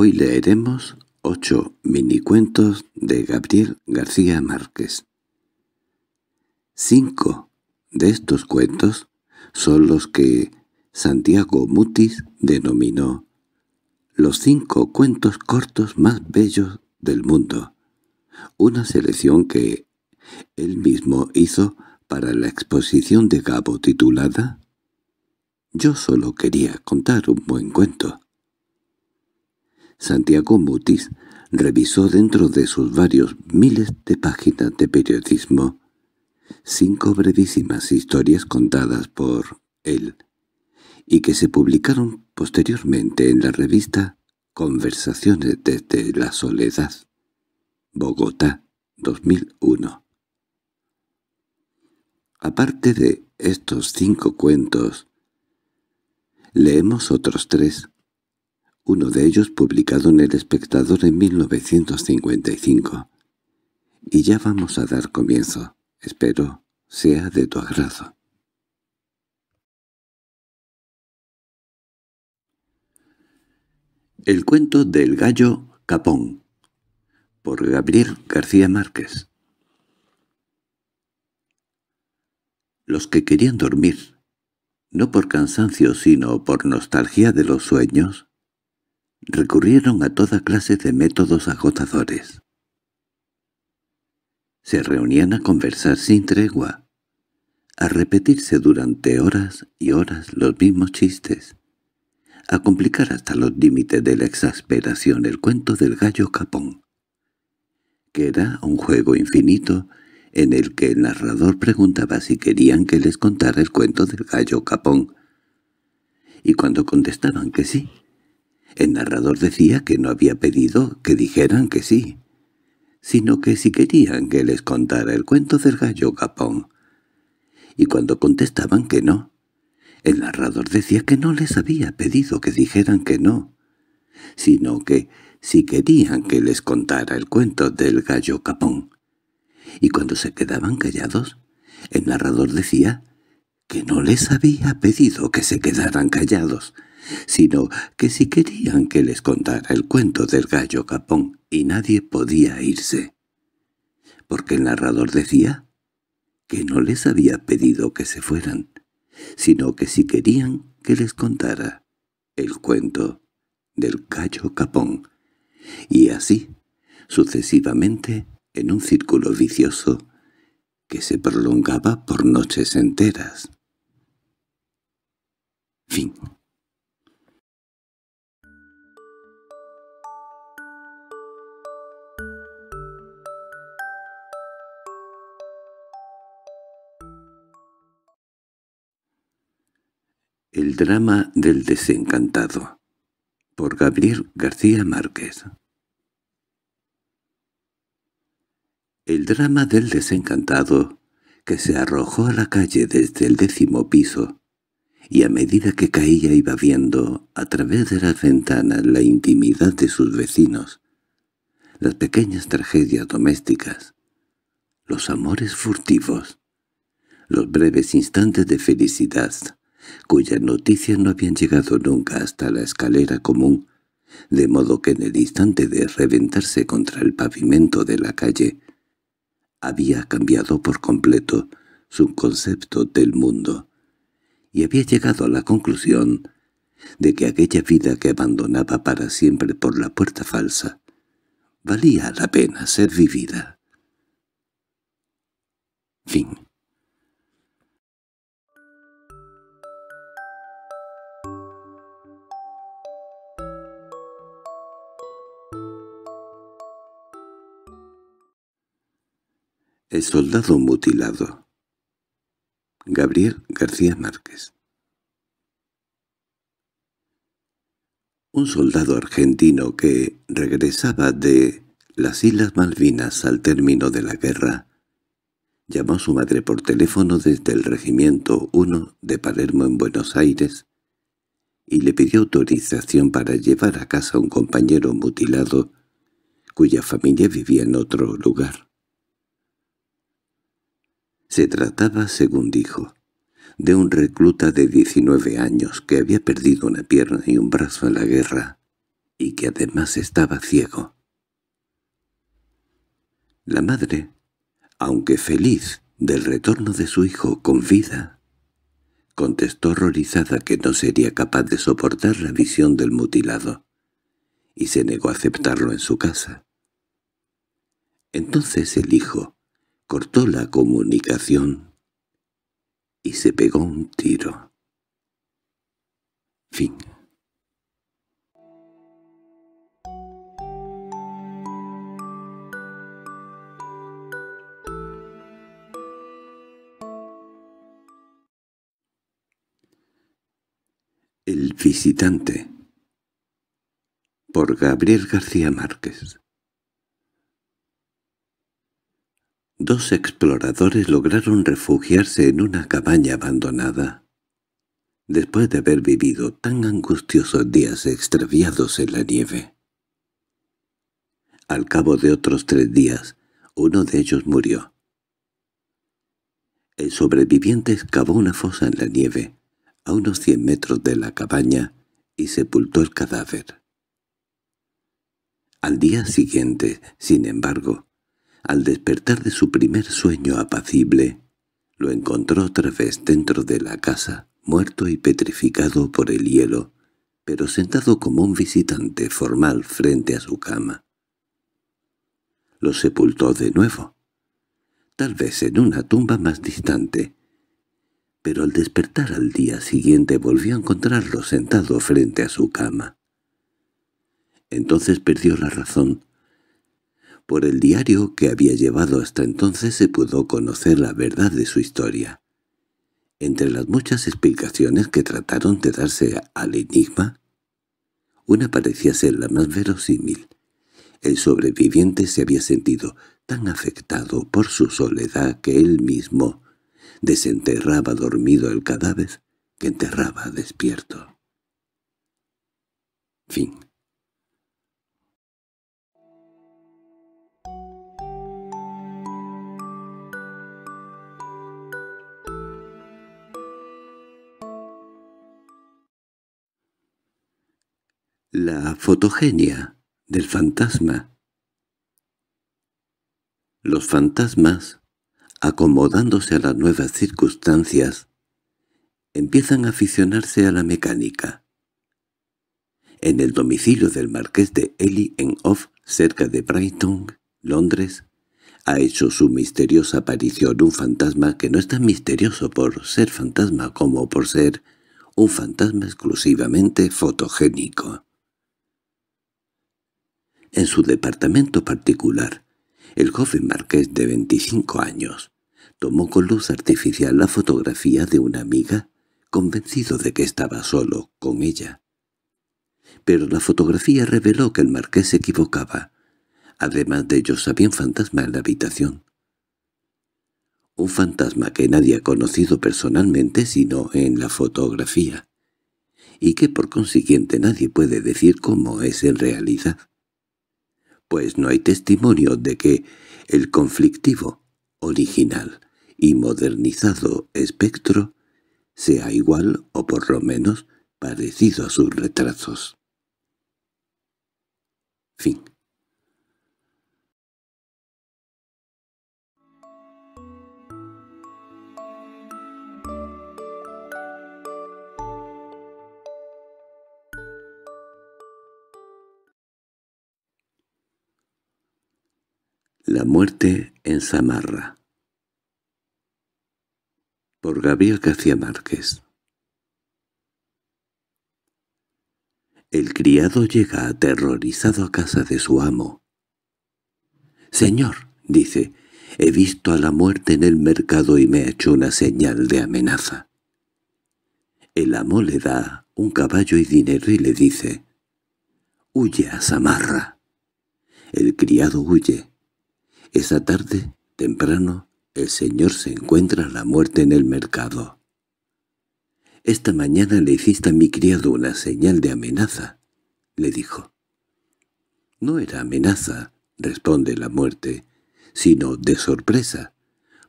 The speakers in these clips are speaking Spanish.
Hoy leeremos ocho minicuentos de Gabriel García Márquez. Cinco de estos cuentos son los que Santiago Mutis denominó los cinco cuentos cortos más bellos del mundo, una selección que él mismo hizo para la exposición de Gabo titulada «Yo solo quería contar un buen cuento». Santiago Mutis revisó dentro de sus varios miles de páginas de periodismo cinco brevísimas historias contadas por él y que se publicaron posteriormente en la revista Conversaciones desde la Soledad, Bogotá, 2001. Aparte de estos cinco cuentos, leemos otros tres uno de ellos publicado en El Espectador en 1955. Y ya vamos a dar comienzo. Espero sea de tu agrado. El cuento del gallo Capón por Gabriel García Márquez Los que querían dormir, no por cansancio sino por nostalgia de los sueños, recurrieron a toda clase de métodos agotadores. Se reunían a conversar sin tregua, a repetirse durante horas y horas los mismos chistes, a complicar hasta los límites de la exasperación el cuento del gallo capón, que era un juego infinito en el que el narrador preguntaba si querían que les contara el cuento del gallo capón, y cuando contestaban que sí, el narrador decía que no había pedido que dijeran que sí, sino que si querían que les contara el cuento del gallo capón. Y cuando contestaban que no, el narrador decía que no les había pedido que dijeran que no, sino que si querían que les contara el cuento del gallo capón. Y cuando se quedaban callados, el narrador decía que no les había pedido que se quedaran callados, sino que si querían que les contara el cuento del gallo capón, y nadie podía irse. Porque el narrador decía que no les había pedido que se fueran, sino que si querían que les contara el cuento del gallo capón. Y así, sucesivamente, en un círculo vicioso que se prolongaba por noches enteras. Fin. El drama del desencantado por Gabriel García Márquez El drama del desencantado que se arrojó a la calle desde el décimo piso y a medida que caía iba viendo a través de las ventanas la intimidad de sus vecinos, las pequeñas tragedias domésticas, los amores furtivos, los breves instantes de felicidad, cuyas noticias no habían llegado nunca hasta la escalera común, de modo que en el instante de reventarse contra el pavimento de la calle, había cambiado por completo su concepto del mundo, y había llegado a la conclusión de que aquella vida que abandonaba para siempre por la puerta falsa valía la pena ser vivida. Fin El soldado mutilado Gabriel García Márquez Un soldado argentino que regresaba de las Islas Malvinas al término de la guerra llamó a su madre por teléfono desde el Regimiento 1 de Palermo en Buenos Aires y le pidió autorización para llevar a casa a un compañero mutilado cuya familia vivía en otro lugar. Se trataba, según dijo, de un recluta de 19 años que había perdido una pierna y un brazo en la guerra y que además estaba ciego. La madre, aunque feliz del retorno de su hijo con vida, contestó horrorizada que no sería capaz de soportar la visión del mutilado, y se negó a aceptarlo en su casa. Entonces el hijo, cortó la comunicación y se pegó un tiro. Fin. El visitante por Gabriel García Márquez dos exploradores lograron refugiarse en una cabaña abandonada. Después de haber vivido tan angustiosos días extraviados en la nieve. Al cabo de otros tres días, uno de ellos murió. El sobreviviente excavó una fosa en la nieve, a unos cien metros de la cabaña, y sepultó el cadáver. Al día siguiente, sin embargo, al despertar de su primer sueño apacible, lo encontró otra vez dentro de la casa, muerto y petrificado por el hielo, pero sentado como un visitante formal frente a su cama. Lo sepultó de nuevo, tal vez en una tumba más distante, pero al despertar al día siguiente volvió a encontrarlo sentado frente a su cama. Entonces perdió la razón, por el diario que había llevado hasta entonces se pudo conocer la verdad de su historia. Entre las muchas explicaciones que trataron de darse al enigma, una parecía ser la más verosímil. El sobreviviente se había sentido tan afectado por su soledad que él mismo desenterraba dormido el cadáver que enterraba despierto. Fin la fotogenia del fantasma. Los fantasmas, acomodándose a las nuevas circunstancias, empiezan a aficionarse a la mecánica. En el domicilio del marqués de Ely en Off, cerca de Brighton, Londres, ha hecho su misteriosa aparición un fantasma que no es tan misterioso por ser fantasma como por ser un fantasma exclusivamente fotogénico en su departamento particular. El joven marqués de 25 años tomó con luz artificial la fotografía de una amiga, convencido de que estaba solo con ella. Pero la fotografía reveló que el marqués se equivocaba. Además de ellos había un fantasma en la habitación. Un fantasma que nadie ha conocido personalmente sino en la fotografía, y que por consiguiente nadie puede decir cómo es en realidad pues no hay testimonio de que el conflictivo, original y modernizado espectro sea igual o por lo menos parecido a sus retrasos. Fin La muerte en Samarra Por Gabriel García Márquez El criado llega aterrorizado a casa de su amo. «Señor», dice, «he visto a la muerte en el mercado y me ha hecho una señal de amenaza». El amo le da un caballo y dinero y le dice, «Huye a Samarra». El criado huye. Esa tarde, temprano, el señor se encuentra a la muerte en el mercado. «Esta mañana le hiciste a mi criado una señal de amenaza», le dijo. «No era amenaza», responde la muerte, «sino de sorpresa,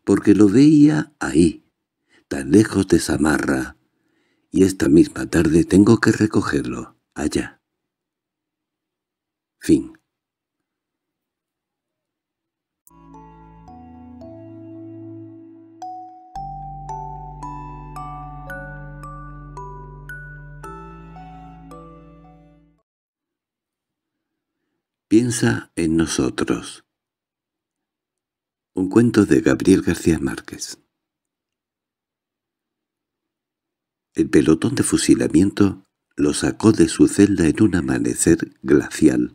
porque lo veía ahí, tan lejos de Samarra, y esta misma tarde tengo que recogerlo, allá». Fin Piensa en nosotros. Un cuento de Gabriel García Márquez. El pelotón de fusilamiento lo sacó de su celda en un amanecer glacial,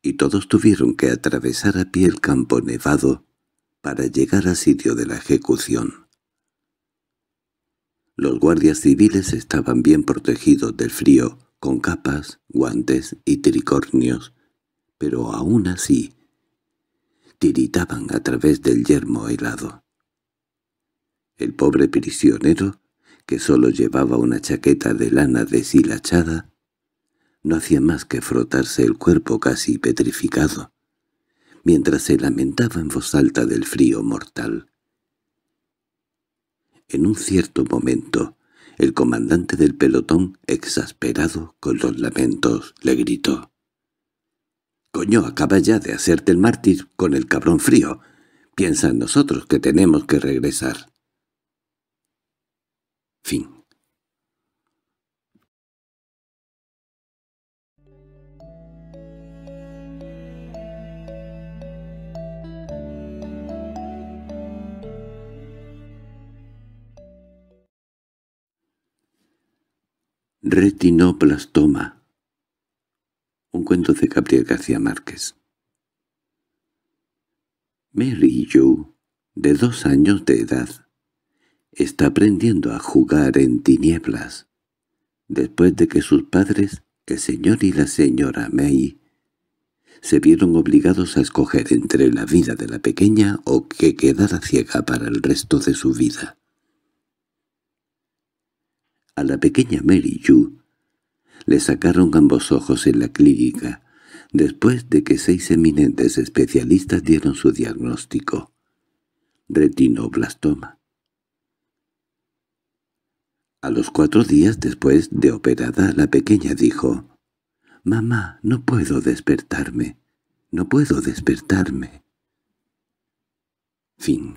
y todos tuvieron que atravesar a pie el campo nevado para llegar al sitio de la ejecución. Los guardias civiles estaban bien protegidos del frío, con capas, guantes y tricornios, pero aún así tiritaban a través del yermo helado. El pobre prisionero, que solo llevaba una chaqueta de lana deshilachada, no hacía más que frotarse el cuerpo casi petrificado, mientras se lamentaba en voz alta del frío mortal. En un cierto momento, el comandante del pelotón, exasperado con los lamentos, le gritó. Coño, acaba ya de hacerte el mártir con el cabrón frío. Piensa nosotros que tenemos que regresar. Retinoplastoma un cuento de Gabriel García Márquez. Mary Yu, de dos años de edad, está aprendiendo a jugar en tinieblas, después de que sus padres, el señor y la señora May, se vieron obligados a escoger entre la vida de la pequeña o que quedara ciega para el resto de su vida. A la pequeña Mary Yu le sacaron ambos ojos en la clínica, después de que seis eminentes especialistas dieron su diagnóstico. Retinoblastoma. A los cuatro días después de operada, la pequeña dijo, «Mamá, no puedo despertarme. No puedo despertarme». Fin